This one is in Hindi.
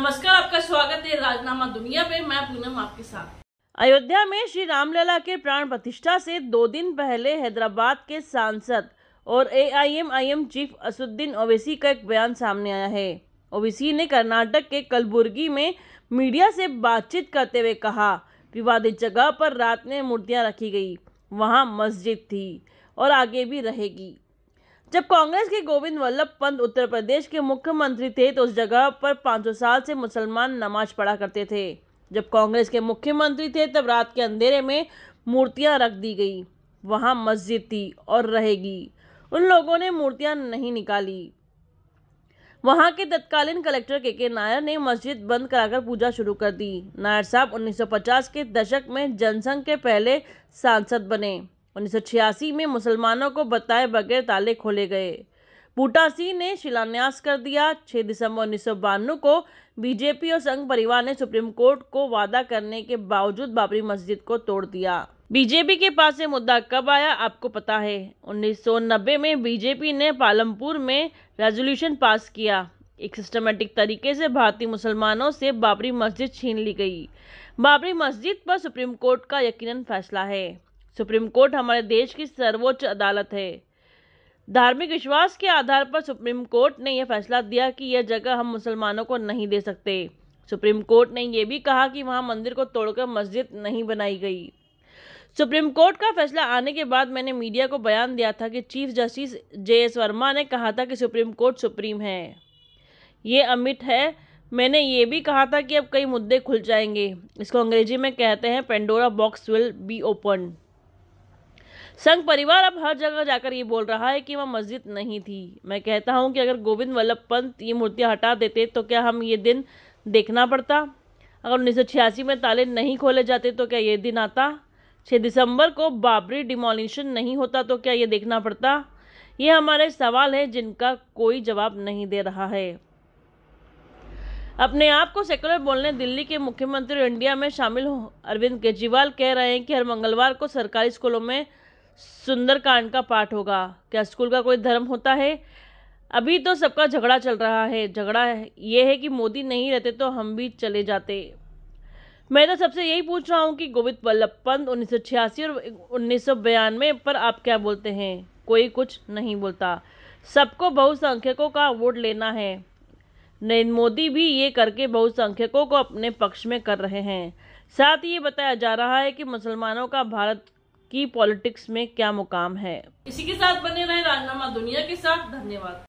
नमस्कार आपका स्वागत है राजनामा दुनिया में मैं पूनम आपके साथ अयोध्या में श्री रामलला के प्राण प्रतिष्ठा से दो दिन पहले हैदराबाद के सांसद और एआईएमआईएम चीफ असुद्दीन ओवैसी का एक बयान सामने आया है ओवैसी ने कर्नाटक के कलबुर्गी में मीडिया से बातचीत करते हुए कहा विवादित जगह पर रात में मूर्तियां रखी गई वहां मस्जिद थी और आगे भी रहेगी जब कांग्रेस के गोविंद वल्लभ पंत उत्तर प्रदेश के मुख्यमंत्री थे तो उस जगह पर 500 साल से मुसलमान नमाज पढ़ा करते थे जब कांग्रेस के मुख्यमंत्री थे तब रात के अंधेरे में मूर्तियां रख दी गई वहां मस्जिद थी और रहेगी उन लोगों ने मूर्तियां नहीं निकाली वहां के तत्कालीन कलेक्टर के के नायर ने मस्जिद बंद कराकर पूजा शुरू कर दी नायर साहब 1950 के दशक में जनसंघ के पहले सांसद बने उन्नीस में मुसलमानों को बताए बगैर ताले खोले गए बूटासी ने शिलान्यास कर दिया 6 दिसंबर उन्नीस को बीजेपी और संघ परिवार ने सुप्रीम कोर्ट को वादा करने के बावजूद बाबरी मस्जिद को तोड़ दिया बीजेपी के पास ये मुद्दा कब आया आपको पता है 1990 में बीजेपी ने पालमपुर में रेजोल्यूशन पास किया एक सिस्टमेटिक तरीके से भारतीय मुसलमानों से बाबरी मस्जिद छीन ली गई बाबरी मस्जिद पर सुप्रीम कोर्ट का यकीनन फैसला है सुप्रीम कोर्ट हमारे देश की सर्वोच्च अदालत है धार्मिक विश्वास के आधार पर सुप्रीम कोर्ट ने यह फैसला दिया कि यह जगह हम मुसलमानों को नहीं दे सकते सुप्रीम कोर्ट ने यह भी कहा कि वहाँ मंदिर को तोड़कर मस्जिद नहीं बनाई गई सुप्रीम कोर्ट का फैसला आने के बाद मैंने मीडिया को बयान दिया था कि chief justice J S Verma ने कहा था कि सुप्रीम कोर्ट सुप्रीम है ये अमिट है मैंने ये भी कहा था कि अब कई मुद्दे खुल जाएंगे इसको अंग्रेजी में कहते हैं Pandora box will be open Sangh Parivar अब हर जगह जाकर ये बोल रहा है कि वह मस्जिद नहीं थी मैं कहता हूँ कि अगर गोविंद वल्लभ पंत ये मूर्तियाँ हटा देते तो क्या हम ये दिन देखना पड़ता अगर उन्नीस में ताले नहीं खोले जाते तो क्या ये दिन आता छः दिसंबर को बाबरी डिमोलिशन नहीं होता तो क्या ये देखना पड़ता ये हमारे सवाल हैं जिनका कोई जवाब नहीं दे रहा है अपने आप को सेकुलर बोलने दिल्ली के मुख्यमंत्री इंडिया में शामिल हो अरविंद केजरीवाल कह रहे हैं कि हर मंगलवार को सरकारी स्कूलों में सुंदरकांड का पाठ होगा क्या स्कूल का कोई धर्म होता है अभी तो सबका झगड़ा चल रहा है झगड़ा ये है कि मोदी नहीं रहते तो हम भी चले जाते मैं तो सबसे यही पूछ रहा हूँ कि गोविंद वल्लभ पंत उन्नीस और उन्नीस पर आप क्या बोलते हैं कोई कुछ नहीं बोलता सबको बहुसंख्यकों का वोट लेना है नरेंद्र मोदी भी ये करके बहुसंख्यकों को अपने पक्ष में कर रहे हैं साथ ही ये बताया जा रहा है कि मुसलमानों का भारत की पॉलिटिक्स में क्या मुकाम है इसी के साथ बने रहे राजनामा दुनिया के साथ धन्यवाद